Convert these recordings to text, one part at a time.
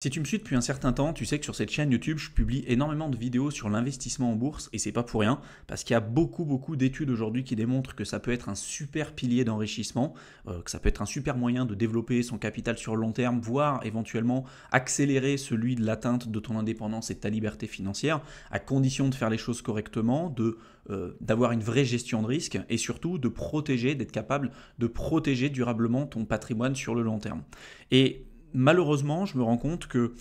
Si tu me suis depuis un certain temps, tu sais que sur cette chaîne YouTube, je publie énormément de vidéos sur l'investissement en bourse et c'est pas pour rien parce qu'il y a beaucoup beaucoup d'études aujourd'hui qui démontrent que ça peut être un super pilier d'enrichissement, euh, que ça peut être un super moyen de développer son capital sur le long terme, voire éventuellement accélérer celui de l'atteinte de ton indépendance et de ta liberté financière à condition de faire les choses correctement, de euh, d'avoir une vraie gestion de risque et surtout de protéger, d'être capable de protéger durablement ton patrimoine sur le long terme. Et malheureusement, je me rends compte que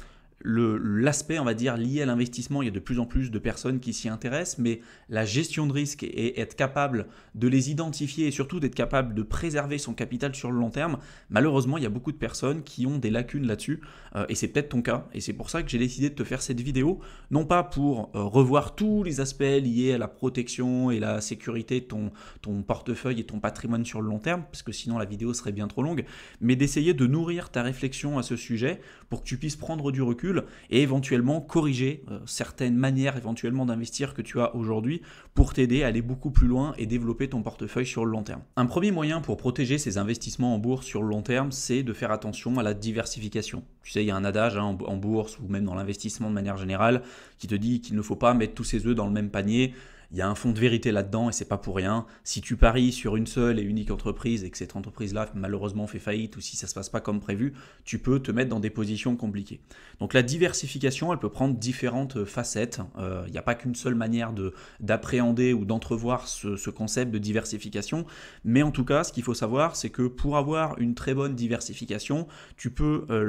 l'aspect, on va dire, lié à l'investissement, il y a de plus en plus de personnes qui s'y intéressent, mais la gestion de risque et être capable de les identifier et surtout d'être capable de préserver son capital sur le long terme, malheureusement, il y a beaucoup de personnes qui ont des lacunes là-dessus, euh, et c'est peut-être ton cas, et c'est pour ça que j'ai décidé de te faire cette vidéo, non pas pour euh, revoir tous les aspects liés à la protection et la sécurité de ton portefeuille et ton patrimoine sur le long terme, parce que sinon la vidéo serait bien trop longue, mais d'essayer de nourrir ta réflexion à ce sujet pour que tu puisses prendre du recul et éventuellement corriger euh, certaines manières éventuellement d'investir que tu as aujourd'hui pour t'aider à aller beaucoup plus loin et développer ton portefeuille sur le long terme. Un premier moyen pour protéger ses investissements en bourse sur le long terme, c'est de faire attention à la diversification. Tu sais, il y a un adage hein, en bourse ou même dans l'investissement de manière générale qui te dit qu'il ne faut pas mettre tous ses œufs dans le même panier il y a un fond de vérité là-dedans et c'est pas pour rien. Si tu paries sur une seule et unique entreprise et que cette entreprise-là malheureusement fait faillite ou si ça se passe pas comme prévu, tu peux te mettre dans des positions compliquées. Donc la diversification, elle peut prendre différentes euh, facettes. Il euh, n'y a pas qu'une seule manière d'appréhender ou d'entrevoir ce, concept de diversification, mais en tout cas, ce qu'il faut savoir, c'est que pour avoir une très bonne diversification, tu peux euh,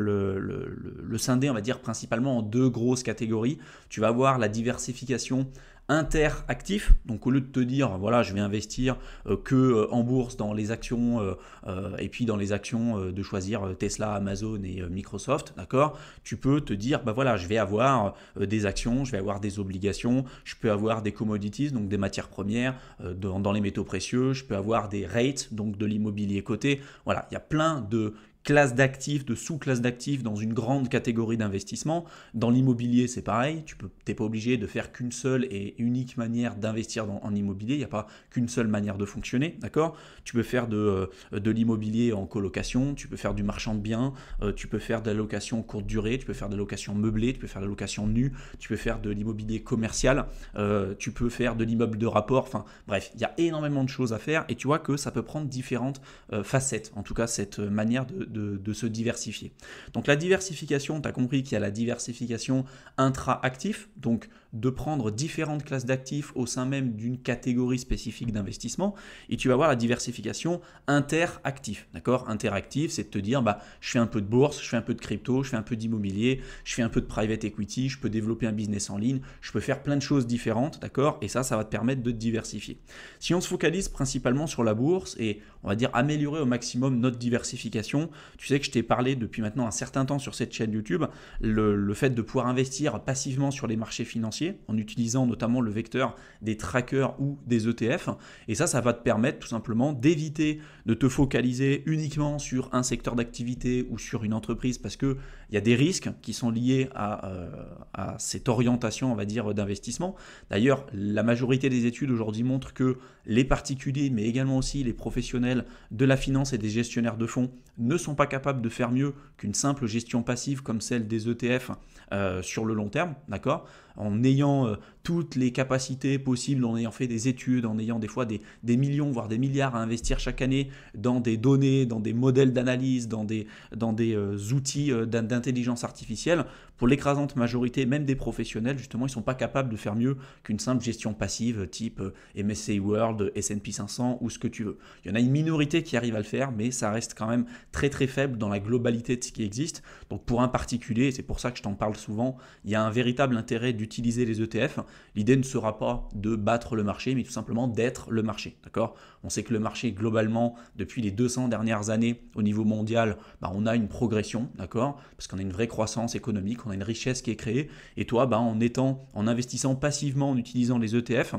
le, scinder, on va dire, principalement en deux grosses catégories. Tu vas avoir la diversification interactif. Donc au lieu de te dire voilà je vais investir euh, que euh, en bourse dans les actions euh, et puis dans les actions de choisir Tesla, Amazon et Microsoft, d'accord Tu peux te dire bah voilà je vais avoir des actions, je vais avoir des obligations, je peux avoir des commodities donc des matières premières dans, dans les métaux précieux, je peux avoir des rates donc de l'immobilier coté. Voilà il y a plein de classe d'actifs, de sous-classe d'actifs dans une grande catégorie d'investissement. Dans l'immobilier, c'est pareil, tu n'es pas obligé de faire qu'une seule et unique manière d'investir en immobilier, il n'y a pas qu'une seule manière de fonctionner, d'accord Tu peux faire de, euh, de l'immobilier en colocation, tu peux faire du marchand de biens, euh, tu peux faire de la location courte durée, tu peux faire de la location meublée, tu peux faire de la location nue, tu peux faire de l'immobilier commercial, euh, tu peux faire de l'immeuble de rapport, enfin bref, il y a énormément de choses à faire et tu vois que ça peut prendre différentes facettes, en tout cas cette manière de de, se diversifier. Donc la diversification, tu as compris qu'il y a la diversification intra-actif, donc de prendre différentes classes d'actifs au sein même d'une catégorie spécifique d'investissement et tu vas voir la diversification interactive D'accord c'est de te dire bah, je fais un peu de bourse, je fais un peu de crypto, je fais un peu d'immobilier, je fais un peu de private equity, je peux développer un business en ligne, je peux faire plein de choses différentes. D'accord Et ça, ça va te permettre de diversifier. Si on se focalise principalement sur la bourse et on va dire améliorer au maximum notre diversification, tu sais que je t'ai parlé depuis maintenant un certain temps sur cette chaîne YouTube, le fait de pouvoir investir passivement sur les marchés financiers en utilisant notamment le vecteur des trackers ou des ETF. Et ça, ça va te permettre tout simplement d'éviter de te focaliser uniquement sur un secteur d'activité ou sur une entreprise parce qu'il y a des risques qui sont liés à, euh, à cette orientation, on va dire, d'investissement. D'ailleurs, la majorité des études aujourd'hui montrent que les particuliers, mais également aussi les professionnels de la finance et des gestionnaires de fonds ne sont pas capables de faire mieux qu'une simple gestion passive comme celle des ETF euh, sur le long terme, d'accord En ayant euh, toutes les capacités possibles, en ayant fait des études, en ayant des fois des, millions, voire des milliards à investir chaque année dans des données, dans des modèles d'analyse, dans des, dans des euh, outils d'intelligence artificielle, pour l'écrasante majorité, même des professionnels, justement, ils ne sont pas capables de faire mieux qu'une simple gestion passive type euh, MSCI World, S&P 500 ou ce que tu veux. Il y en a une minorité qui arrive à le faire, mais ça reste quand même très très faible dans la globalité de ce qui existe. Donc pour un particulier, c'est pour ça que je t'en parle souvent, il y a un véritable intérêt d'utiliser les ETF. L'idée ne sera pas de battre le marché, mais tout simplement d'être le marché. D'accord On sait que le marché globalement, depuis les 200 dernières années au niveau mondial, bah, on a une progression, d'accord Parce qu'on a une vraie croissance économique, on a une richesse qui est créée. Et toi, bah, en étant, en investissant passivement, en utilisant les ETF,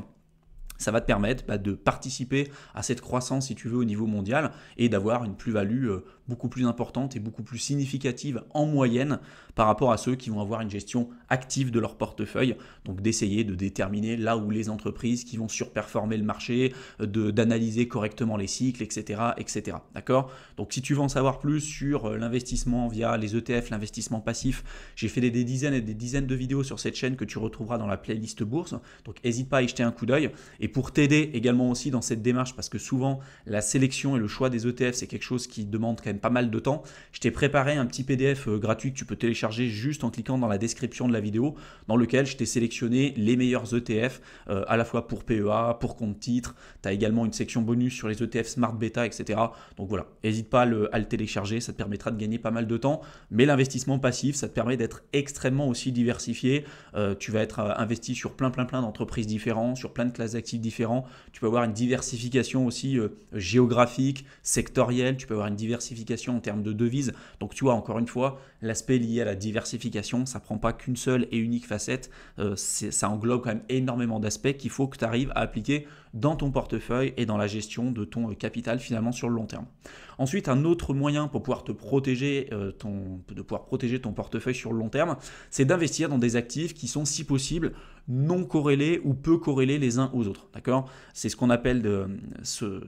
ça va te permettre bah, de participer à cette croissance, si tu veux, au niveau mondial et d'avoir une plus-value euh, beaucoup plus importante et beaucoup plus significative en moyenne par rapport à ceux qui vont avoir une gestion active de leur portefeuille. Donc d'essayer de déterminer là où les entreprises qui vont surperformer le marché, d'analyser correctement les cycles, etc. etc. D'accord Donc si tu veux en savoir plus sur euh, l'investissement via les ETF, l'investissement passif, j'ai fait des, dizaines et des dizaines de vidéos sur cette chaîne que tu retrouveras dans la playlist bourse. Donc hésite pas à y jeter un coup d'œil. Et pour t'aider également aussi dans cette démarche, parce que souvent la sélection et le choix des ETF, c'est quelque chose qui demande quand même pas mal de temps, je t'ai préparé un petit PDF euh, gratuit que tu peux télécharger juste en cliquant dans la description de la vidéo, dans lequel je t'ai sélectionné les meilleurs ETF, euh, à la fois pour PEA, pour compte titre. Tu as également une section bonus sur les ETF Smart Beta, etc. Donc voilà, n'hésite pas à le, télécharger, ça te permettra de gagner pas mal de temps. Mais l'investissement passif, ça te permet d'être extrêmement aussi diversifié. Euh, tu vas être euh, investi sur plein, plein, plein d'entreprises différentes, sur plein de classes d'actifs différents. Tu peux avoir une diversification aussi géographique, sectorielle. Tu peux avoir une diversification en termes de devises. Donc tu vois, encore une fois, l'aspect lié à la la diversification, ça prend pas qu'une seule et unique facette, euh, ça englobe quand même énormément d'aspects qu'il faut que tu arrives à appliquer dans ton portefeuille et dans la gestion de ton euh, capital finalement sur le long terme. Ensuite, un autre moyen pour pouvoir te protéger, euh, ton, de pouvoir protéger ton portefeuille sur le long terme, c'est d'investir dans des actifs qui sont si possible non corrélés ou peu corrélés les uns aux autres. D'accord C'est ce qu'on appelle de, ce,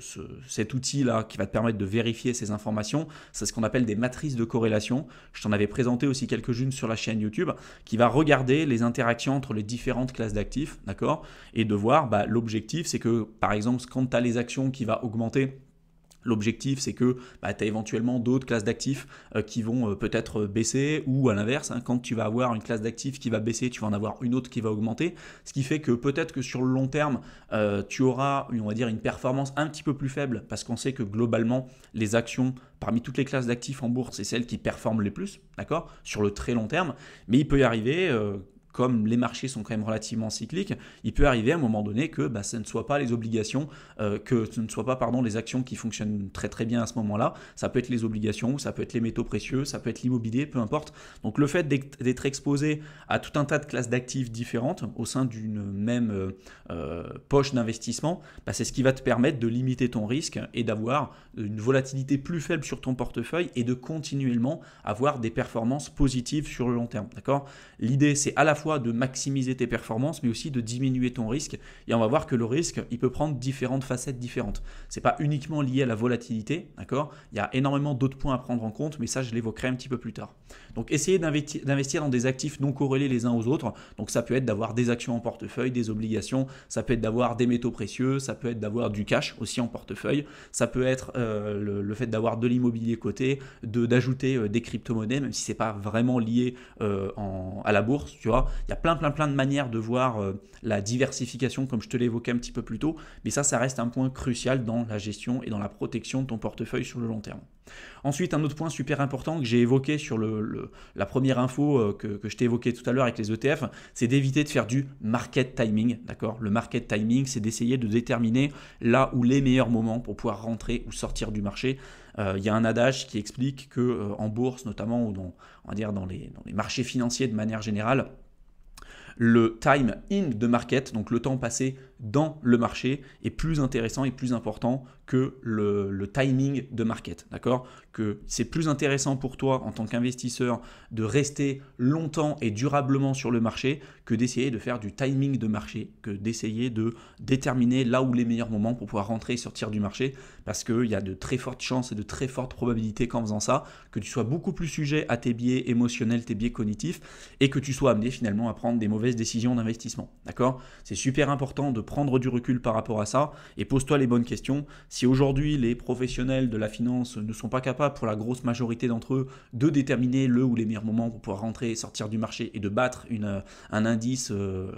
cet outil-là qui va te permettre de vérifier ces informations. C'est ce qu'on appelle des matrices de corrélation. Je t'en avais présenté aussi quelques-unes sur la chaîne YouTube qui va regarder les interactions entre les différentes classes d'actifs. D'accord Et de voir, bah, l'objectif, c'est que par exemple, quand tu as les actions qui va augmenter, L'objectif, c'est que bah, tu as éventuellement d'autres classes d'actifs euh, qui vont euh, peut-être euh, baisser, ou à l'inverse, hein, quand tu vas avoir une classe d'actifs qui va baisser, tu vas en avoir une autre qui va augmenter, ce qui fait que peut-être que sur le long terme, tu auras, on va dire, une performance un petit peu plus faible, parce qu'on sait que globalement, les actions parmi toutes les classes d'actifs en bourse, c'est celles qui performent les plus, d'accord Sur le très long terme, mais il peut y arriver comme les marchés sont quand même relativement cycliques, il peut arriver à un moment donné que bah, ce ne soit pas les obligations, euh, que ce ne soit pas pardon, les actions qui fonctionnent très très bien à ce moment-là. Ça peut être les obligations, ça peut être les métaux précieux, ça peut être l'immobilier, peu importe. Donc le fait d'être exposé à tout un tas de classes d'actifs différentes au sein d'une même euh, euh, poche d'investissement, bah, c'est ce qui va te permettre de limiter ton risque et d'avoir une volatilité plus faible sur ton portefeuille et de continuellement avoir des performances positives sur le long terme. D'accord L'idée, c'est à la fois de maximiser tes performances, mais aussi de diminuer ton risque. Et on va voir que le risque, il peut prendre différentes facettes différentes. C'est pas uniquement lié à la volatilité, d'accord Il y a énormément d'autres points à prendre en compte, mais ça, je l'évoquerai un petit peu plus tard. Donc, essayez d'investir dans des actifs non corrélés les uns aux autres. Donc, ça peut être d'avoir des actions en portefeuille, des obligations, ça peut être d'avoir des métaux précieux, ça peut être d'avoir du cash aussi en portefeuille, ça peut être euh, le, fait d'avoir de l'immobilier côté d'ajouter de, d'ajouter euh, des crypto-monnaies, même si c'est pas vraiment lié euh, à la bourse, tu vois, il y a plein, plein, plein de manières de voir euh, la diversification, comme je te l'évoquais un petit peu plus tôt, mais ça, ça reste un point crucial dans la gestion et dans la protection de ton portefeuille sur le long terme. Ensuite, un autre point super important que j'ai évoqué sur le, la première info euh, que, je t'ai évoqué tout à l'heure avec les ETF, c'est d'éviter de faire du market timing, d'accord Le market timing, c'est d'essayer de déterminer là où les meilleurs moments pour pouvoir rentrer ou sortir du marché. Euh, il y a un adage qui explique que en bourse, notamment ou on dire dans dans les marchés financiers de manière générale, le time in de market, donc le temps passé dans le marché est plus intéressant et plus important que le, timing de market. D'accord Que c'est plus intéressant pour toi en tant qu'investisseur de rester longtemps et durablement sur le marché que d'essayer de faire du timing de marché, que d'essayer de déterminer là où les meilleurs moments pour pouvoir rentrer et sortir du marché. Parce qu'il y a de très fortes chances et de très fortes probabilités qu'en faisant ça, que tu sois beaucoup plus sujet à tes biais émotionnels, tes biais cognitifs et que tu sois amené finalement à prendre des mauvaises décisions d'investissement. D'accord C'est super important de prendre du recul par rapport à ça et pose-toi les bonnes questions. Si aujourd'hui les professionnels de la finance ne sont pas capables, pour la grosse majorité d'entre eux, de déterminer le ou les meilleurs moments pour pouvoir rentrer et sortir du marché et de battre une, euh, un indice euh,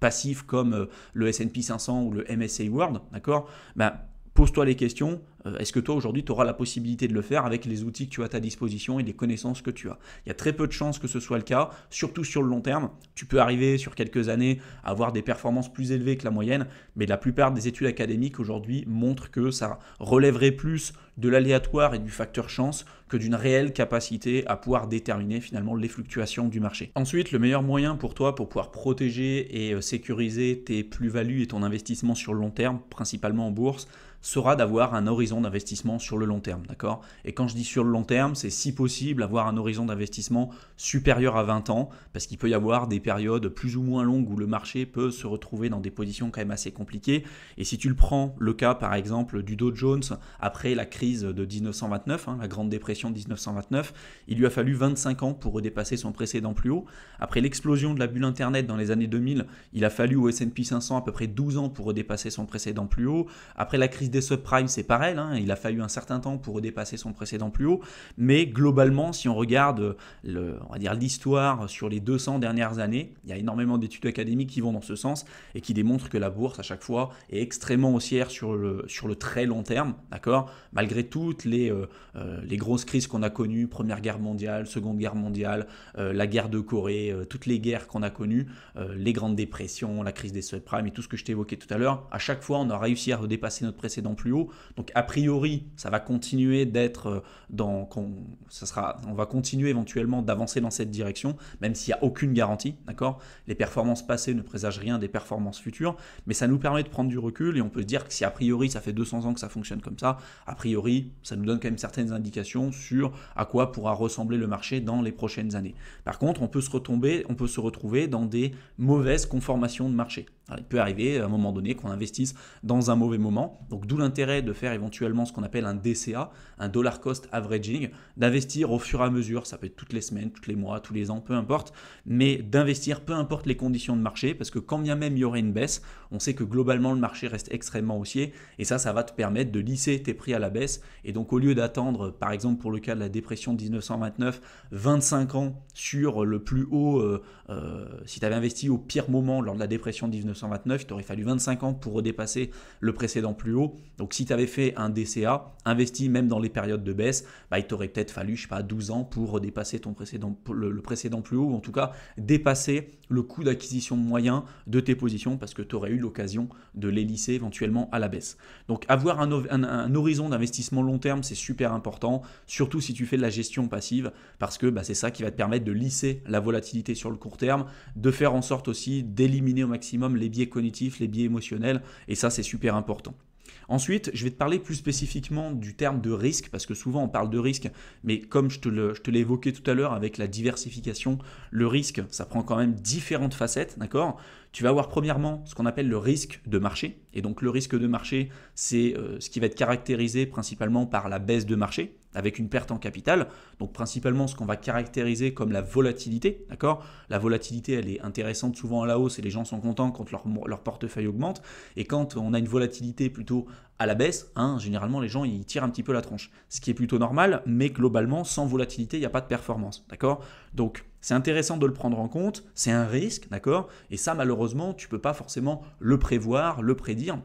passif comme euh, le S&P 500 ou le MSA World, d'accord ben, pose-toi les questions. Euh, est-ce que toi aujourd'hui tu auras la possibilité de le faire avec les outils que tu as à ta disposition et les connaissances que tu as Il y a très peu de chances que ce soit le cas, surtout sur le long terme. Tu peux arriver sur quelques années à avoir des performances plus élevées que la moyenne, mais la plupart des études académiques aujourd'hui montrent que ça relèverait plus de l'aléatoire et du facteur chance que d'une réelle capacité à pouvoir déterminer finalement les fluctuations du marché. Ensuite, le meilleur moyen pour toi pour pouvoir protéger et euh, sécuriser tes plus-values et ton investissement sur le long terme, principalement en bourse, sera d'avoir un horizon d'investissement sur le long terme, d'accord Et quand je dis sur le long terme, c'est si possible avoir un horizon d'investissement supérieur à 20 ans, parce qu'il peut y avoir des périodes plus ou moins longues où le marché peut se retrouver dans des positions quand même assez compliquées. Et si tu le prends, le cas par exemple du Dow Jones après la crise de 1929, hein, la Grande Dépression de 1929, il lui a fallu 25 ans pour redépasser son précédent plus haut. Après l'explosion de la bulle Internet dans les années 2000, il a fallu au S&P 500 à peu près 12 ans pour redépasser son précédent plus haut. Après la crise des subprimes, c'est pareil. Hein. il a fallu un certain temps pour dépasser son précédent plus haut. Mais globalement, si on regarde euh, le, va dire l'histoire sur les 200 dernières années, il y a énormément d'études académiques qui vont dans ce sens et qui démontrent que la bourse à chaque fois est extrêmement haussière sur le, sur le très long terme, d'accord Malgré toutes les, euh, euh, les grosses crises qu'on a connues, Première Guerre mondiale, Seconde Guerre mondiale, la guerre de Corée, toutes les guerres qu'on a connues, les grandes dépressions, la crise des subprimes et tout ce que je t'évoquais tout à l'heure, à chaque fois on a réussi à redépasser notre précédent plus haut. Donc a priori, ça va continuer d'être euh, dans, qu'on, sera, on va continuer éventuellement d'avancer dans cette direction, même s'il n'y a aucune garantie, d'accord Les performances passées ne présagent rien des performances futures, mais ça nous permet de prendre du recul et on peut se dire que si a priori ça fait 200 ans que ça fonctionne comme ça, a priori, ça nous donne quand même certaines indications sur à quoi pourra ressembler le marché dans les prochaines années. Par contre, on peut se retomber, on peut se retrouver dans des mauvaises conformations de marché il peut arriver à un moment donné qu'on investisse dans un mauvais moment, donc d'où l'intérêt de faire éventuellement ce qu'on appelle un DCA, un dollar cost averaging, d'investir au fur et à mesure, ça peut être toutes les semaines, tous les mois, tous les ans, peu importe, mais d'investir peu importe les conditions de marché, parce que quand bien même il y aurait une baisse, on sait que globalement le marché reste extrêmement haussier, et ça, ça va te permettre de lisser tes prix à la baisse, et donc au lieu d'attendre, par exemple pour le cas de la dépression de 1929, 25 ans sur le plus haut, euh, euh, si tu avais investi au pire moment lors de la dépression de 1929, 129, il t'aurait fallu 25 ans pour redépasser le précédent plus haut. Donc si tu avais fait un DCA, investi même dans les périodes de baisse, bah, il t'aurait peut-être fallu, je sais pas, 12 ans pour redépasser ton précédent, le, précédent plus haut, ou en tout cas dépasser le coût d'acquisition moyen de tes positions parce que tu aurais eu l'occasion de les lisser éventuellement à la baisse. Donc avoir un, horizon d'investissement long terme, c'est super important, surtout si tu fais de la gestion passive, parce que bah, c'est ça qui va te permettre de lisser la volatilité sur le court terme, de faire en sorte aussi d'éliminer au maximum les les biais cognitifs, les biais émotionnels, et ça c'est super important. Ensuite, je vais te parler plus spécifiquement du terme de risque, parce que souvent on parle de risque, mais comme je te l'ai évoqué tout à l'heure avec la diversification, le risque, ça prend quand même différentes facettes, d'accord Tu vas avoir premièrement ce qu'on appelle le risque de marché, et donc le risque de marché, c'est euh, ce qui va être caractérisé principalement par la baisse de marché avec une perte en capital. Donc principalement ce qu'on va caractériser comme la volatilité, d'accord La volatilité, elle est intéressante souvent à la hausse et les gens sont contents quand leur, leur portefeuille augmente. Et quand on a une volatilité plutôt à la baisse, hein, généralement les gens ils tirent un petit peu la tronche, ce qui est plutôt normal, mais globalement sans volatilité il n'y a pas de performance, d'accord Donc c'est intéressant de le prendre en compte, c'est un risque, d'accord Et ça malheureusement tu peux pas forcément le prévoir, le prédire,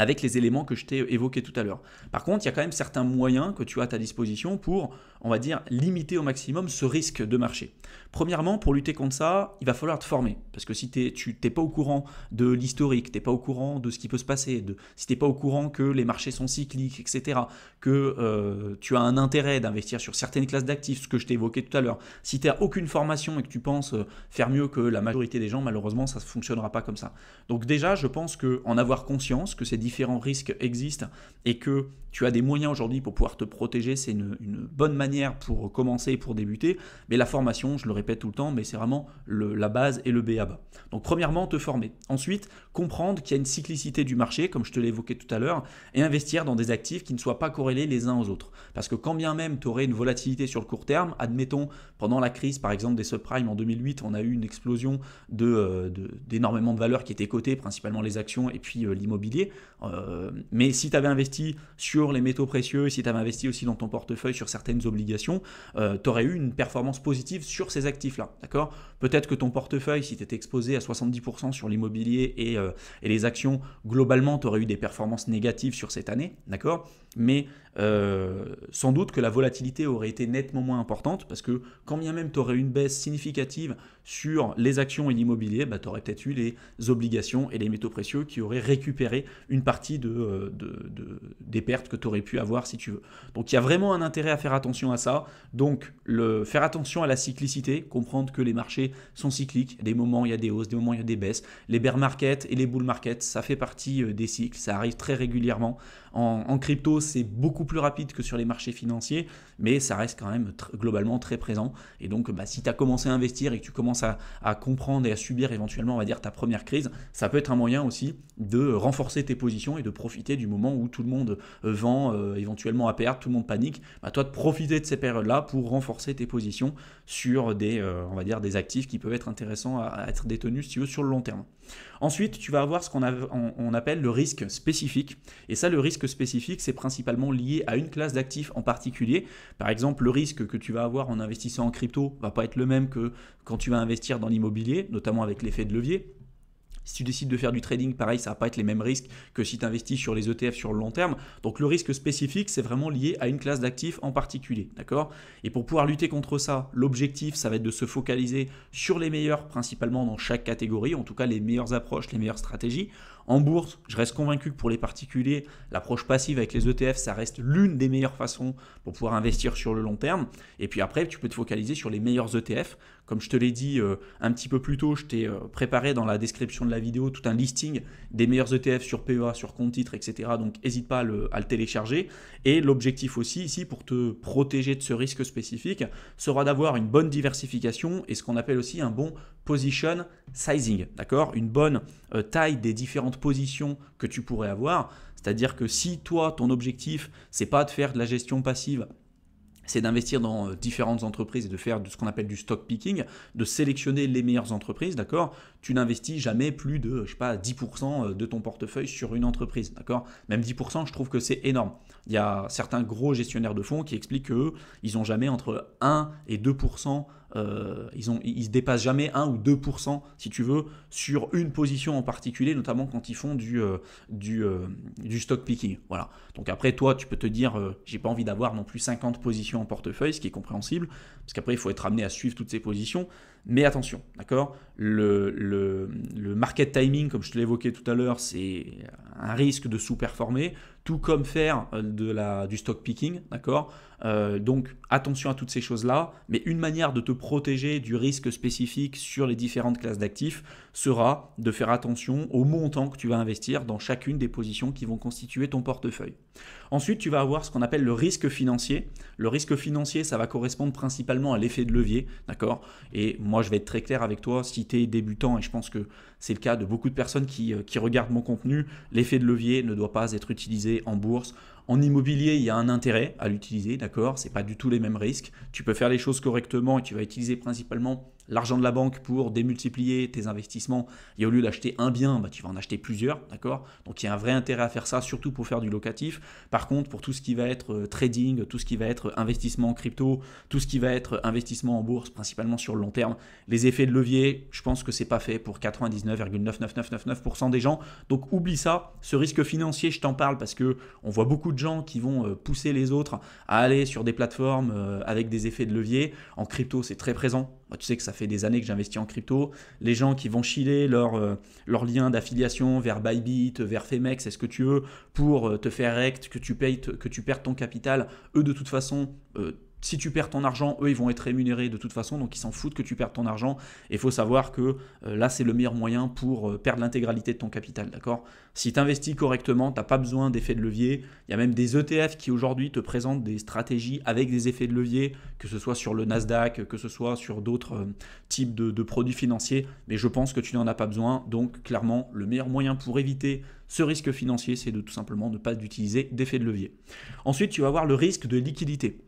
avec les éléments que je t'ai évoqués tout à l'heure. Par contre, il y a quand même certains moyens que tu as à ta disposition pour on va dire, limiter au maximum ce risque de marché. Premièrement, pour lutter contre ça, il va falloir te former. Parce que si tu n'es pas au courant de l'historique, tu n'es pas au courant de ce qui peut se passer, de, si tu n'es pas au courant que les marchés sont cycliques, etc., que euh, tu as un intérêt d'investir sur certaines classes d'actifs, ce que je t'ai évoqué tout à l'heure, si tu n'as aucune formation et que tu penses euh, faire mieux que la majorité des gens, malheureusement, ça ne fonctionnera pas comme ça. Donc déjà, je pense qu'en avoir conscience que ces différents risques existent et que tu as des moyens aujourd'hui pour pouvoir te protéger, c'est une bonne manière pour commencer et pour débuter, mais la formation, je le répète tout le temps, mais c'est vraiment le, la base et le B à Donc premièrement, te former. Ensuite, comprendre qu'il y a une cyclicité du marché, comme je te l'évoquais tout à l'heure, et investir dans des actifs qui ne soient pas corrélés les uns aux autres. Parce que quand bien même tu aurais une volatilité sur le court terme, admettons, pendant la crise par exemple des subprimes en 2008, on a eu une explosion d'énormément euh, de, d'énormément de valeurs qui étaient cotées, principalement les actions et puis euh, l'immobilier. Euh, mais si tu avais investi sur les métaux précieux, si tu avais investi aussi dans ton portefeuille sur certaines obligations, tu aurais eu une performance positive sur ces actifs-là. D'accord Peut-être que ton portefeuille, si tu étais exposé à 70% sur l'immobilier et euh, et les actions, globalement, tu aurais eu des performances négatives sur cette année, d'accord Mais euh, sans doute que la volatilité aurait été nettement moins importante parce que quand bien même tu aurais une baisse significative sur les actions et l'immobilier, bah, tu aurais peut-être eu les obligations et les métaux précieux qui auraient récupéré une partie de, euh, des pertes que tu aurais pu avoir si tu veux. Donc il y a vraiment un intérêt à faire attention à ça. Donc le, faire attention à la cyclicité, comprendre que les marchés sont cycliques, des moments il y a des hausses, des moments il y a des baisses. Les bear markets et les bull markets, ça fait partie euh, des cycles, ça arrive très régulièrement. En, crypto, c'est beaucoup plus plus rapide que sur les marchés financiers, mais ça reste quand même globalement très présent. Et donc, bah, si tu as commencé à investir et que tu commences à, comprendre et à subir éventuellement, on va dire, ta première crise, ça peut être un moyen aussi de renforcer tes positions et de profiter du moment où tout le monde euh, vend euh, éventuellement à perdre, tout le monde panique. Bah, toi, de profiter de ces périodes-là pour renforcer tes positions sur des, euh, on va dire, des actifs qui peuvent être intéressants à, à être détenus, si tu veux, sur le long terme. Ensuite, tu vas avoir ce qu'on appelle le risque spécifique. Et ça, le risque spécifique, c'est principalement lié à une classe d'actifs en particulier. Par exemple, le risque que tu vas avoir en investissant en crypto va pas être le même que quand tu vas investir dans l'immobilier, notamment avec l'effet de levier. Si tu décides de faire du trading, pareil, ça va pas être les mêmes risques que si tu investis sur les ETF sur le long terme. Donc le risque spécifique, c'est vraiment lié à une classe d'actifs en particulier, d'accord Et pour pouvoir lutter contre ça, l'objectif, ça va être de se focaliser sur les meilleurs, principalement dans chaque catégorie, en tout cas les meilleures approches, les meilleures stratégies. En bourse, je reste convaincu que pour les particuliers, l'approche passive avec les ETF, ça reste l'une des meilleures façons pour pouvoir investir sur le long terme. Et puis après, tu peux te focaliser sur les meilleurs ETF comme je te l'ai dit euh, un petit peu plus tôt, je t'ai euh, préparé dans la description de la vidéo tout un listing des meilleurs ETF sur PEA, sur compte titre, etc. Donc n'hésite pas à le, télécharger. Et l'objectif aussi ici, pour te protéger de ce risque spécifique, sera d'avoir une bonne diversification et ce qu'on appelle aussi un bon position sizing, d'accord Une bonne euh, taille des différentes positions que tu pourrais avoir. C'est-à-dire que si toi, ton objectif, c'est pas de faire de la gestion passive c'est d'investir dans euh, différentes entreprises et de faire ce qu'on appelle du stock picking, de sélectionner les meilleures entreprises, d'accord Tu n'investis jamais plus de, je sais pas, 10% euh, de ton portefeuille sur une entreprise, d'accord Même 10%, je trouve que c'est énorme. Il y a certains gros gestionnaires de fonds qui expliquent ils ont jamais entre 1 et 2% euh, ils, ont, ils se dépassent jamais 1 ou 2%, si tu veux, sur une position en particulier, notamment quand ils font du, euh, du, euh, du, stock picking. Voilà. Donc après, toi, tu peux te dire, j'ai pas envie d'avoir non plus 50 positions en portefeuille, ce qui est compréhensible, parce qu'après, il faut être amené à suivre toutes ces positions. Mais attention, d'accord le, le, market timing, comme je te l'évoquais tout à l'heure, c'est un risque de sous-performer comme faire euh, de la, du stock picking, d'accord euh, Donc attention à toutes ces choses-là, mais une manière de te protéger du risque spécifique sur les différentes classes d'actifs sera de faire attention au montant que tu vas investir dans chacune des positions qui vont constituer ton portefeuille. Ensuite, tu vas avoir ce qu'on appelle le risque financier. Le risque financier, ça va correspondre principalement à l'effet de levier, d'accord Et moi, je vais être très clair avec toi, si tu es débutant, et je pense que c'est le cas de beaucoup de personnes euh, qui, regardent mon contenu. L'effet de levier ne doit pas être utilisé en bourse. En immobilier, il y a un intérêt à l'utiliser, d'accord C'est pas du tout les mêmes risques. Tu peux faire les choses correctement et tu vas utiliser principalement l'argent de la banque pour démultiplier tes investissements et au lieu d'acheter un bien, bah, tu vas en acheter plusieurs, d'accord Donc il y a un vrai intérêt à faire ça, surtout pour faire du locatif. Par contre, pour tout ce qui va être euh, trading, tout ce qui va être investissement en crypto, tout ce qui va être investissement en bourse, principalement sur le long terme, les effets de levier, je pense que c'est pas fait pour 99,99999% des gens. Donc oublie ça, ce risque financier, je t'en parle parce que on voit beaucoup de gens qui vont euh, pousser les autres à aller sur des plateformes euh, avec des effets de levier. En crypto, c'est très présent tu sais que ça fait des années que j'investis en crypto. Les gens qui vont chiller leur, euh, lien d'affiliation vers Bybit, vers Femex, est-ce que tu veux, pour euh, te faire rect, que tu, payes, que tu ton capital, eux, de toute façon, euh, si tu perds ton argent, eux, ils vont être rémunérés de toute façon, donc ils s'en foutent que tu perdes ton argent. Et il faut savoir que euh, là, c'est le meilleur moyen pour euh, perdre l'intégralité de ton capital, d'accord Si tu investis correctement, tu n'as pas besoin d'effets de levier. Il y a même des ETF qui aujourd'hui te présentent des stratégies avec des effets de levier, que ce soit sur le Nasdaq, que ce soit sur d'autres euh, types de, de produits financiers. Mais je pense que tu n'en as pas besoin. Donc, clairement, le meilleur moyen pour éviter ce risque financier, c'est de tout simplement ne pas utiliser d'effet de levier. Ensuite, tu vas avoir le risque de liquidité.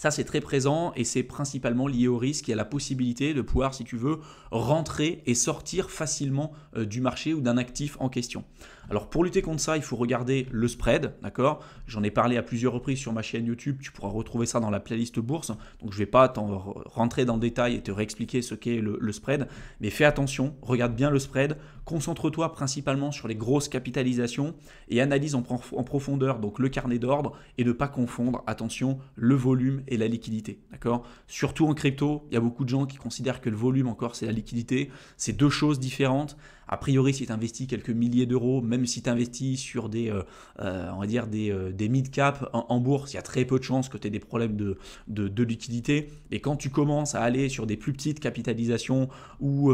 Ça, c'est très présent et c'est principalement lié au risque et à la possibilité de pouvoir, si tu veux, rentrer et sortir facilement euh, du marché ou d'un actif en question. Alors pour lutter contre ça, il faut regarder le spread, d'accord J'en ai parlé à plusieurs reprises sur ma chaîne YouTube, tu pourras retrouver ça dans la playlist bourse, donc je ne vais pas rentrer dans le détail et te réexpliquer ce qu'est le, spread, mais fais attention, regarde bien le spread, concentre-toi principalement sur les grosses capitalisations et analyse en, profondeur donc le carnet d'ordre et ne pas confondre, attention, le volume et la liquidité, d'accord Surtout en crypto, il y a beaucoup de gens qui considèrent que le volume encore c'est la liquidité, c'est deux choses différentes a priori, si tu investis quelques milliers d'euros, même si tu investis sur des, euh, euh, on va dire des, euh, des mid-cap en, bourse, il y a très peu de chances que tu aies des problèmes de, de, liquidité. Et quand tu commences à aller sur des plus petites capitalisations ou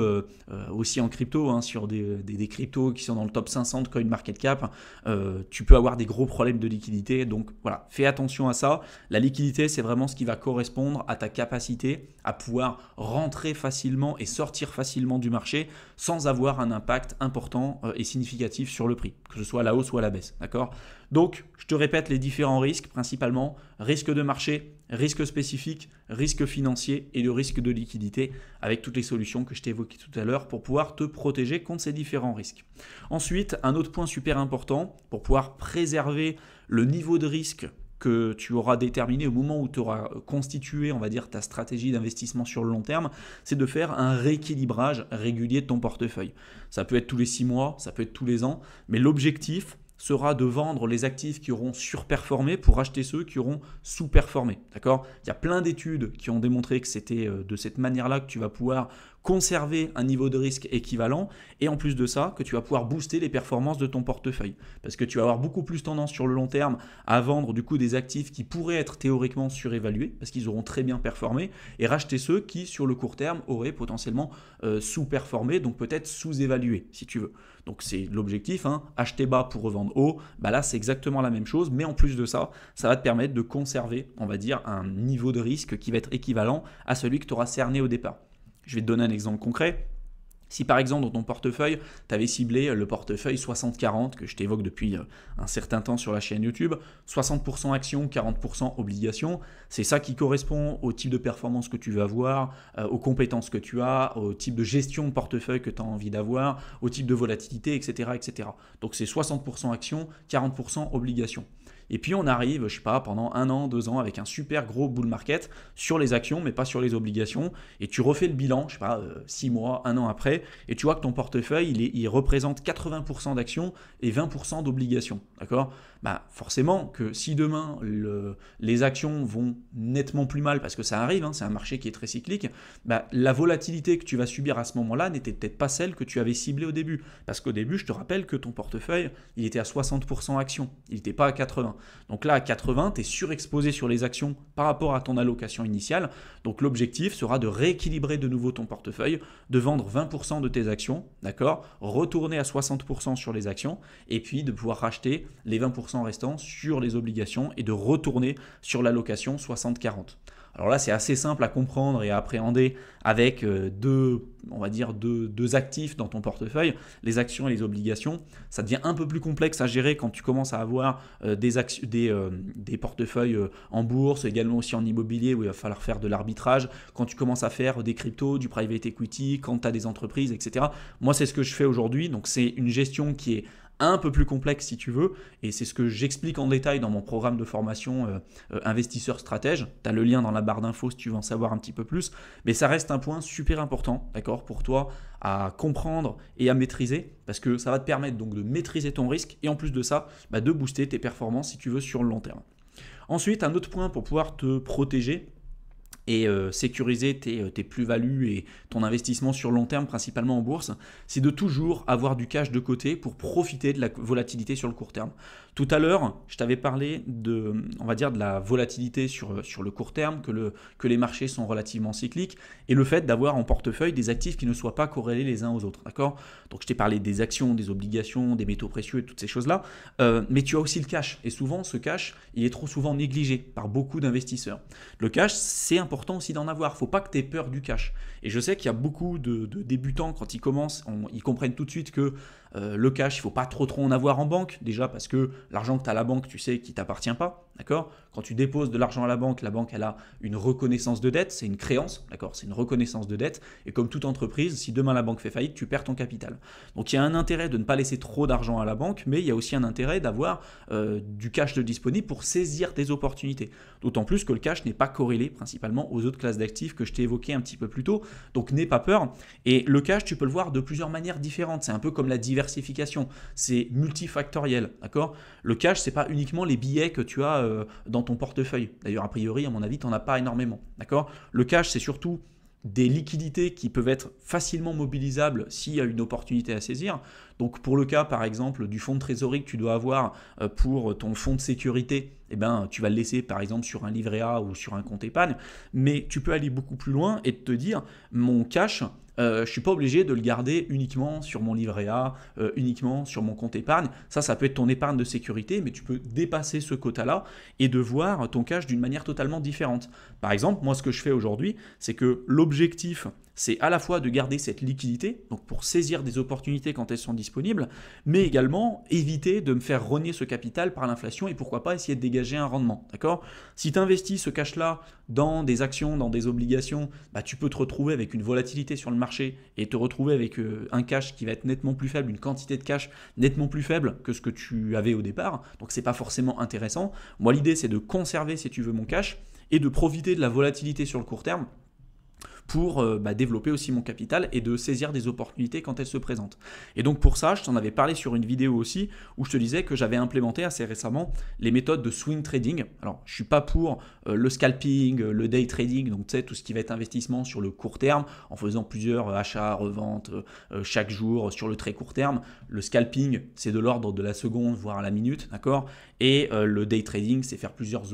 aussi en crypto, hein, sur des, des, cryptos qui sont dans le top 500 de cap tu peux avoir des gros problèmes de liquidité. Donc voilà, fais attention à ça. La liquidité, c'est vraiment ce qui va correspondre à ta capacité à pouvoir rentrer facilement et sortir facilement du marché sans avoir un impact impact important euh, et significatif sur le prix, que ce soit à la hausse ou à la baisse. D'accord Donc, je te répète les différents risques, principalement risque de marché, risque spécifique, risque financier et le risque de liquidité, avec toutes les solutions que je t'ai évoquées tout à l'heure pour pouvoir te protéger contre ces différents risques. Ensuite, un autre point super important pour pouvoir préserver le niveau de risque que tu auras déterminé au moment où tu auras constitué, on va dire, ta stratégie d'investissement sur le long terme, c'est de faire un rééquilibrage régulier de ton portefeuille. Ça peut être tous les six mois, ça peut être tous les ans, mais l'objectif, sera de vendre les actifs qui auront surperformé pour acheter ceux qui auront sous-performé. D'accord Il y a plein d'études qui ont démontré que c'était euh, de cette manière-là que tu vas pouvoir conserver un niveau de risque équivalent et en plus de ça, que tu vas pouvoir booster les performances de ton portefeuille. Parce que tu vas avoir beaucoup plus tendance sur le long terme à vendre du coup des actifs qui pourraient être théoriquement surévalués parce qu'ils auront très bien performé et racheter ceux qui sur le court terme auraient potentiellement euh, sous-performé, donc peut-être sous-évalué si tu veux. Donc c'est l'objectif, hein. acheter bas pour revendre haut, bah là c'est exactement la même chose, mais en plus de ça, ça va te permettre de conserver, on va dire, un niveau de risque qui va être équivalent à celui que tu auras cerné au départ. Je vais te donner un exemple concret. Si par exemple dans ton portefeuille, tu avais ciblé euh, le portefeuille 60-40 que je t'évoque depuis euh, un certain temps sur la chaîne YouTube, 60% actions, 40% obligations, c'est ça qui correspond au type de performance que tu vas avoir, euh, aux compétences que tu as, au type de gestion de portefeuille que tu as envie d'avoir, au type de volatilité, etc. etc. Donc c'est 60% actions, 40% obligations. Et puis on arrive, je sais pas, pendant un an, deux ans, avec un super gros bull market sur les actions, mais pas sur les obligations. Et tu refais le bilan, je sais pas, euh, six mois, un an après, et tu vois que ton portefeuille, il, représente 80% d'actions et 20% d'obligations. D'accord Bah forcément que si demain les actions vont nettement plus mal, parce que ça arrive, hein, c'est un marché qui est très cyclique, bah, la volatilité que tu vas subir à ce moment-là n'était peut-être pas celle que tu avais ciblée au début. Parce qu'au début, je te rappelle que ton portefeuille, il était à 60% actions, il n'était pas à 80%. Donc là, à 80, tu es surexposé sur les actions par rapport à ton allocation initiale. Donc l'objectif sera de rééquilibrer de nouveau ton portefeuille, de vendre 20% de tes actions, d'accord Retourner à 60% sur les actions et puis de pouvoir racheter les 20% restants sur les obligations et de retourner sur l'allocation 60-40. Alors là, c'est assez simple à comprendre et à appréhender avec euh, deux, on va dire deux, actifs dans ton portefeuille, les actions et les obligations. Ça devient un peu plus complexe à gérer quand tu commences à avoir euh, des, euh, des portefeuilles en bourse, également aussi en immobilier où il va falloir faire de l'arbitrage, quand tu commences à faire des cryptos, du private equity, quand tu as des entreprises, etc. Moi, c'est ce que je fais aujourd'hui. Donc, c'est une gestion qui est un peu plus complexe si tu veux, et c'est ce que j'explique en détail dans mon programme de formation euh, euh, investisseur stratège. Tu as le lien dans la barre d'infos si tu veux en savoir un petit peu plus, mais ça reste un point super important, d'accord, pour toi à comprendre et à maîtriser, parce que ça va te permettre donc de maîtriser ton risque et en plus de ça, bah, de booster tes performances si tu veux sur le long terme. Ensuite, un autre point pour pouvoir te protéger, et euh, sécuriser euh, tes plus-values et ton investissement sur long terme, principalement en bourse, c'est de toujours avoir du cash de côté pour profiter de la volatilité sur le court terme. Tout à l'heure, je t'avais parlé de, on va dire, de la volatilité sur, sur le court terme, que, le, que les marchés sont relativement cycliques, et le fait d'avoir en portefeuille des actifs qui ne soient pas corrélés les uns aux autres. D'accord Donc je t'ai parlé des actions, des obligations, des métaux précieux et toutes ces choses-là, euh, mais tu as aussi le cash. Et souvent, ce cash, il est trop souvent négligé par beaucoup d'investisseurs. Le cash, c'est important aussi d'en avoir. Il Faut pas que tu aies peur du cash. Et je sais qu'il y a beaucoup de, débutants, quand ils commencent, ils comprennent tout de suite que euh, le cash, il faut pas trop trop en avoir en banque, déjà parce que l'argent que tu as à la banque, tu sais, qui t'appartient pas. D'accord Quand tu déposes de l'argent à la banque, la banque elle a une reconnaissance de dette, c'est une créance, d'accord C'est une reconnaissance de dette. Et comme toute entreprise, si demain la banque fait faillite, tu perds ton capital. Donc il y a un intérêt de ne pas laisser trop d'argent à la banque, mais il y a aussi un intérêt d'avoir euh, du cash de disponible pour saisir des opportunités. D'autant plus que le cash n'est pas corrélé principalement aux autres classes d'actifs que je t'ai évoquées un petit peu plus tôt. Donc n'aie pas peur. Et le cash, tu peux le voir de plusieurs manières différentes. C'est un peu comme la diversification. C'est multifactoriel, d'accord Le cash, c'est pas uniquement les billets que tu as euh, euh, dans ton portefeuille. D'ailleurs, a priori, à mon avis, tu n'en as pas énormément. D'accord Le cash, c'est surtout des liquidités qui peuvent être facilement mobilisables s'il y a une opportunité à saisir. Donc pour le cas par exemple du fonds de trésorerie que tu dois avoir euh, pour ton fonds de sécurité, eh ben, tu vas le laisser par exemple sur un livret A ou sur un compte épargne, mais tu peux aller beaucoup plus loin et te dire mon cash, euh, je ne suis pas obligé de le garder uniquement sur mon livret A, euh, uniquement sur mon compte épargne. Ça, ça peut être ton épargne de sécurité, mais tu peux dépasser ce quota-là et de voir ton cash d'une manière totalement différente. Par exemple, moi, ce que je fais aujourd'hui, c'est que l'objectif c'est à la fois de garder cette liquidité, donc pour saisir des opportunités quand elles sont disponibles, mais également éviter de me faire renier ce capital par l'inflation et pourquoi pas essayer de dégager un rendement. D'accord Si tu investis ce cash-là dans des actions, dans des obligations, bah, tu peux te retrouver avec une volatilité sur le marché et te retrouver avec euh, un cash qui va être nettement plus faible, une quantité de cash nettement plus faible que ce que tu avais au départ. Donc ce n'est pas forcément intéressant. Moi l'idée c'est de conserver si tu veux mon cash et de profiter de la volatilité sur le court terme pour euh, bah, développer aussi mon capital et de saisir des opportunités quand elles se présentent. Et donc pour ça, je t'en avais parlé sur une vidéo aussi où je te disais que j'avais implémenté assez récemment les méthodes de swing trading. Alors je ne suis pas pour euh, le scalping, euh, le day trading, donc tu sais tout ce qui va être investissement sur le court terme en faisant plusieurs achats, reventes chaque jour sur le très court terme. Le scalping, c'est de l'ordre de la seconde voire à la minute, d'accord Et le day trading, c'est faire plusieurs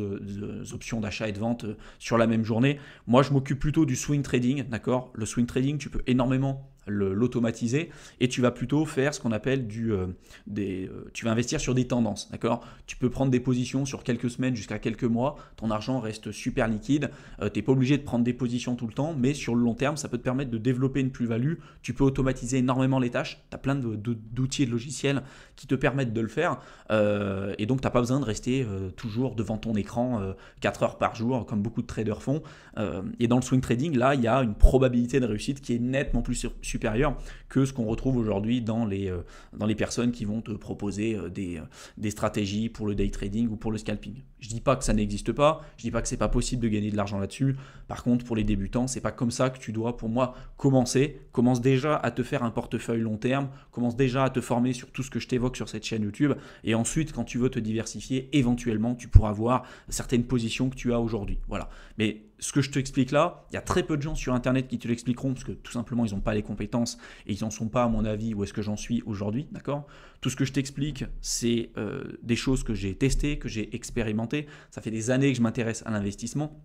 options d'achat et de vente sur la même journée. Moi, je m'occupe plutôt du swing trading d'accord Le swing trading, tu peux énormément l'automatiser et tu vas plutôt faire ce qu'on appelle du euh, des euh, tu vas investir sur des tendances d'accord tu peux prendre des positions sur quelques semaines jusqu'à quelques mois ton argent reste super liquide euh, tu n'es pas obligé de prendre des positions tout le temps mais sur le long terme ça peut te permettre de développer une plus-value tu peux automatiser énormément les tâches tu as plein d'outils et de logiciels qui te permettent de le faire et donc tu n'as pas besoin de rester toujours devant ton écran 4 heures par jour comme beaucoup de traders font et dans le swing trading là il y a une probabilité de réussite qui est nettement plus supérieure que ce qu'on retrouve aujourd'hui dans, les, euh, dans les personnes qui vont te proposer euh, des, euh, des stratégies pour le day trading ou pour le scalping. Je dis pas que ça n'existe pas, je dis pas que c'est pas possible de gagner de l'argent là-dessus. Par contre, pour les débutants, c'est pas comme ça que tu dois, pour moi, commencer. Commence déjà à te faire un portefeuille long terme, commence déjà à te former sur tout ce que je t'évoque sur cette chaîne YouTube. Et ensuite, quand tu veux te diversifier, éventuellement, tu pourras voir certaines positions que tu as aujourd'hui. Voilà. Mais ce que je t'explique là, il y a très peu de gens sur Internet qui te l'expliqueront parce que tout simplement, ils n'ont pas les compétences et ils n'en sont pas, à mon avis, où est-ce que j'en suis aujourd'hui. D'accord Tout ce que je t'explique, c'est euh, des choses que j'ai testées, que j'ai expérimentées ça fait des années que je m'intéresse à l'investissement.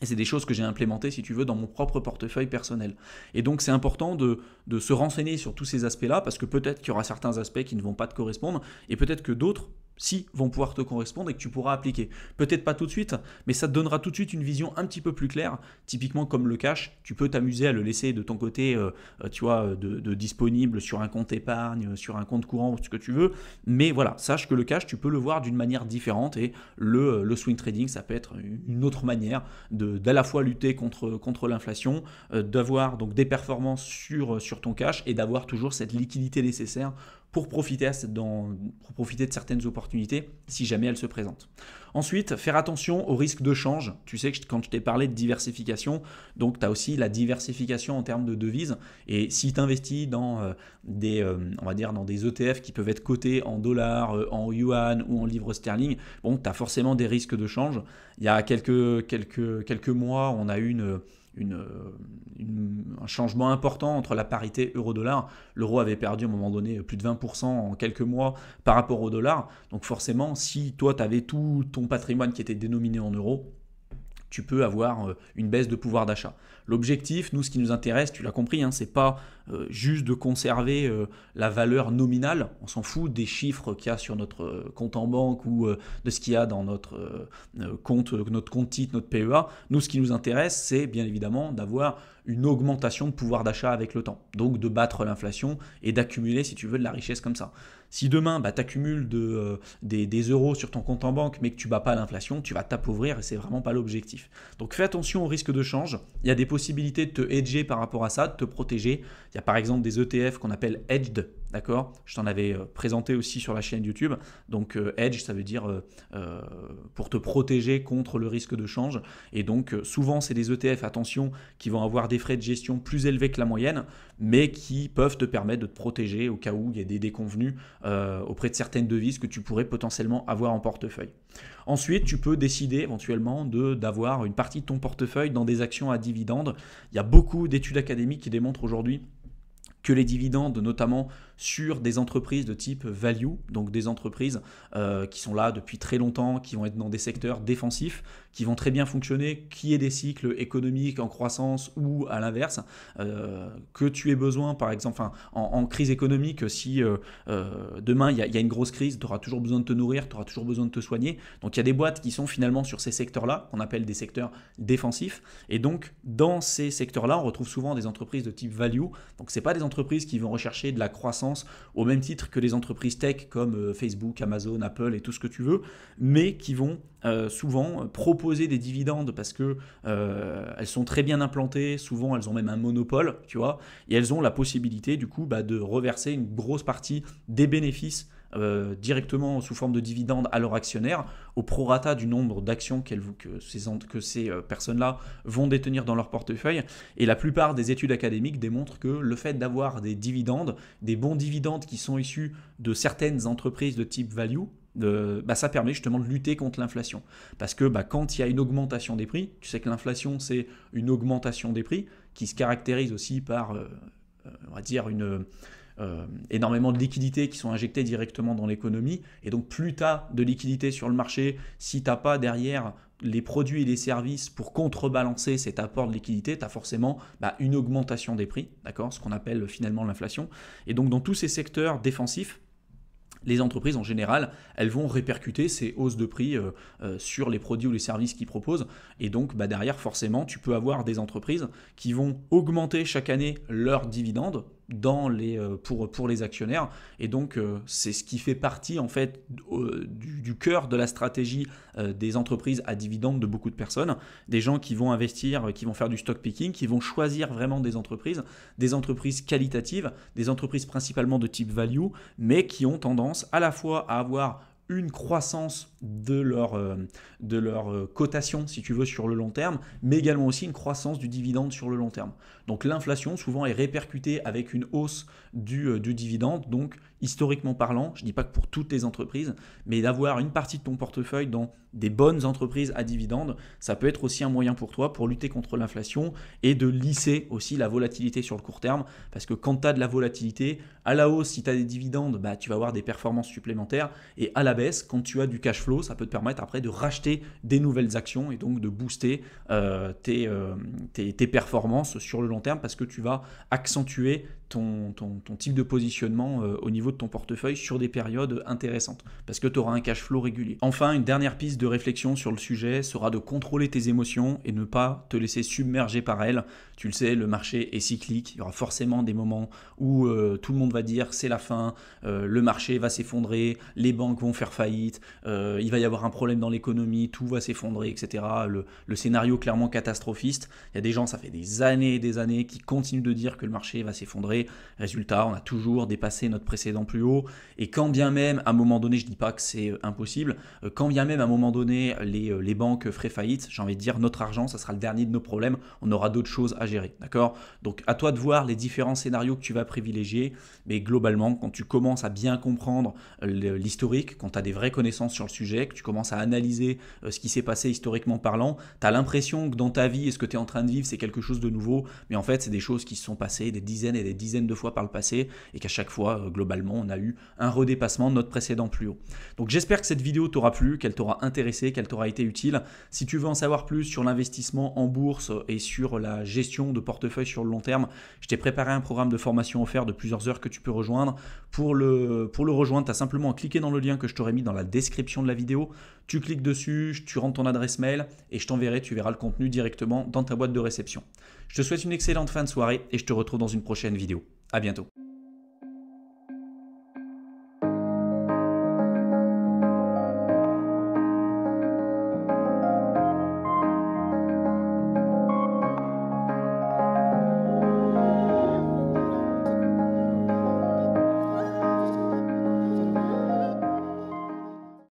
Et c'est des choses que j'ai implémentées, si tu veux, dans mon propre portefeuille personnel. Et donc, c'est important de, se renseigner sur tous ces aspects-là, parce que peut-être qu'il y aura certains aspects qui ne vont pas te correspondre, et peut-être que d'autres si vont pouvoir te correspondre et que tu pourras appliquer. Peut-être pas tout de suite, mais ça te donnera tout de suite une vision un petit peu plus claire. Typiquement comme le cash, tu peux t'amuser à le laisser de ton côté, euh, euh, tu vois, de, disponible sur un compte épargne, sur un compte courant, ce que tu veux. Mais voilà, sache que le cash, tu peux le voir d'une manière différente et le, euh, swing trading, ça peut être une autre manière d'à la fois lutter contre, contre l'inflation, d'avoir donc des performances sur, sur ton cash et d'avoir toujours cette liquidité nécessaire pour profiter, dans, profiter de certaines opportunités si jamais elles se présentent. Ensuite, faire attention aux risque de change. Tu sais que quand je t'ai parlé de diversification, donc tu as aussi la diversification en termes de devises. Et si tu investis dans euh, des, euh, on va dire dans des ETF qui peuvent être cotés en dollars, euh, en yuan ou en livres sterling, bon, tu as forcément des risques de change. Il y a quelques, quelques, quelques mois, on a eu une euh, un changement important entre la parité euro-dollar. L'euro avait perdu à un moment donné plus de 20% en quelques mois par rapport au dollar. Donc forcément, si toi, tu avais tout ton patrimoine qui était dénominé en euros, tu peux avoir euh, une baisse de pouvoir d'achat. L'objectif, nous, ce qui nous intéresse, tu l'as compris, hein, c'est pas euh, juste de conserver euh, la valeur nominale. On s'en fout des chiffres qu'il y a sur notre euh, compte en banque ou de ce qu'il y a dans notre compte, notre compte titre, notre PEA. Nous, ce qui nous intéresse, c'est bien évidemment d'avoir une augmentation de pouvoir d'achat avec le temps. Donc de battre l'inflation et d'accumuler, si tu veux, de la richesse comme ça. Si demain, bah, tu accumules euh, des, euros sur ton compte en banque, mais que tu bats pas l'inflation, tu vas t'appauvrir et c'est vraiment pas l'objectif. Donc fais attention au risque de change. Il y a des possibilités de te hedger par rapport à ça, de te protéger. Il y a par exemple des ETF qu'on appelle hedged, D'accord Je t'en avais euh, présenté aussi sur la chaîne YouTube. Donc euh, Edge, ça veut dire euh, pour te protéger contre le risque de change. Et donc souvent, c'est des ETF, attention, qui vont avoir des frais de gestion plus élevés que la moyenne, mais qui peuvent te permettre de te protéger au cas où il y a des déconvenus auprès de certaines devises que tu pourrais potentiellement avoir en portefeuille. Ensuite, tu peux décider éventuellement d'avoir une partie de ton portefeuille dans des actions à dividendes. Il y a beaucoup d'études académiques qui démontrent aujourd'hui que les dividendes, notamment sur des entreprises de type value, donc des entreprises euh, qui sont là depuis très longtemps, qui vont être dans des secteurs défensifs, qui vont très bien fonctionner, qui est des cycles économiques en croissance ou à l'inverse, euh, que tu aies besoin, par exemple, en, crise économique, si euh, euh, demain il y, a une grosse crise, tu auras toujours besoin de te nourrir, tu auras toujours besoin de te soigner. Donc il y a des boîtes qui sont finalement sur ces secteurs-là, qu'on appelle des secteurs défensifs. Et donc dans ces secteurs-là, on retrouve souvent des entreprises de type value. Donc ce pas des entreprises qui vont rechercher de la croissance au même titre que les entreprises tech comme Facebook, Amazon, Apple et tout ce que tu veux, mais qui vont souvent proposer des dividendes parce que euh, elles sont très bien implantées, souvent elles ont même un monopole, tu vois, et elles ont la possibilité du coup bah, de reverser une grosse partie des bénéfices euh, directement sous forme de dividendes à leurs actionnaires, au prorata du nombre d'actions que ces, que ces euh, personnes-là vont détenir dans leur portefeuille. Et la plupart des études académiques démontrent que le fait d'avoir des dividendes, des bons dividendes qui sont issus de certaines entreprises de type value, bah, ça permet justement de lutter contre l'inflation. Parce que bah, quand il y a une augmentation des prix, tu sais que l'inflation c'est une augmentation des prix qui se caractérise aussi par, euh, euh, on va dire, une, euh, énormément de liquidités qui sont injectées directement dans l'économie. Et donc plus tu as de liquidités sur le marché, si tu n'as pas derrière les produits et les services pour contrebalancer cet apport de liquidité, tu as forcément bah, une augmentation des prix, d'accord ce qu'on appelle finalement l'inflation. Et donc dans tous ces secteurs défensifs, les entreprises en général, elles vont répercuter ces hausses de prix euh, euh, sur les produits ou les services qu'ils proposent. Et donc, bah, derrière, forcément, tu peux avoir des entreprises qui vont augmenter chaque année leurs dividendes dans les, euh, pour, pour les actionnaires. Et donc, euh, c'est ce qui fait partie en fait du, du cœur de la stratégie euh, des entreprises à dividendes de beaucoup de personnes, des gens qui vont investir, qui vont faire du stock picking, qui vont choisir vraiment des entreprises, des entreprises qualitatives, des entreprises principalement de type value, mais qui ont tendance à la fois à avoir une croissance de leur, euh, de leur euh, cotation, si tu veux, sur le long terme, mais également aussi une croissance du dividende sur le long terme. Donc l'inflation, souvent, est répercutée avec une hausse du, euh, du dividende, donc historiquement parlant, je ne dis pas que pour toutes les entreprises, mais d'avoir une partie de ton portefeuille dans des bonnes entreprises à dividendes, ça peut être aussi un moyen pour toi pour lutter contre l'inflation et de lisser aussi la volatilité sur le court terme, parce que quand tu as de la volatilité, à la hausse, si tu as des dividendes, bah, tu vas avoir des performances supplémentaires, et à la baisse, quand tu as du cash flow, ça peut te permettre après de racheter des nouvelles actions et donc de booster euh, euh, tes performances sur le long terme, parce que tu vas accentuer ton, ton, type de positionnement euh, au niveau de ton portefeuille sur des périodes intéressantes, parce que tu auras un cash flow régulier. Enfin, une dernière piste de réflexion sur le sujet sera de contrôler tes émotions et ne pas te laisser submerger par elles. Tu le sais, le marché est cyclique, il y aura forcément des moments où euh, tout le monde va dire c'est la fin, euh, le marché va s'effondrer, les banques vont faire faillite, il va y avoir un problème dans l'économie, tout va s'effondrer, etc. Le, le scénario clairement catastrophiste, il y a des gens, ça fait des années et des années, qui continuent de dire que le marché va s'effondrer Résultat, on a toujours dépassé notre précédent plus haut. Et quand bien même, à un moment donné, je ne dis pas que c'est euh, impossible, euh, quand bien même, à un moment donné, les, euh, les banques feraient faillite, j'ai envie de dire, notre argent, ça sera le dernier de nos problèmes. On aura d'autres choses à gérer. D'accord Donc, à toi de voir les différents scénarios que tu vas privilégier. Mais globalement, quand tu commences à bien comprendre l'historique, quand tu as des vraies connaissances sur le sujet, que tu commences à analyser ce qui s'est passé historiquement parlant, tu as l'impression que dans ta vie et ce que tu es en train de vivre, c'est quelque chose de nouveau. Mais en fait, c'est des choses qui se sont passées des dizaines et des dizaines de fois par le passé et qu'à chaque fois, euh, globalement, on a eu un redépassement de notre précédent plus haut. Donc j'espère que cette vidéo t'aura plu, qu'elle t'aura intéressé, qu'elle t'aura été utile. Si tu veux en savoir plus sur l'investissement en bourse et sur la gestion de portefeuille sur le long terme, je t'ai préparé un programme de formation offert de plusieurs heures que tu peux rejoindre. Pour le, pour le rejoindre, tu as simplement à cliquer dans le lien que je t'aurais mis dans la description de la vidéo. Tu cliques dessus, tu rentres ton adresse mail et je t'enverrai, tu verras le contenu directement dans ta boîte de réception. Je te souhaite une excellente fin de soirée et je te retrouve dans une prochaine vidéo. À bientôt.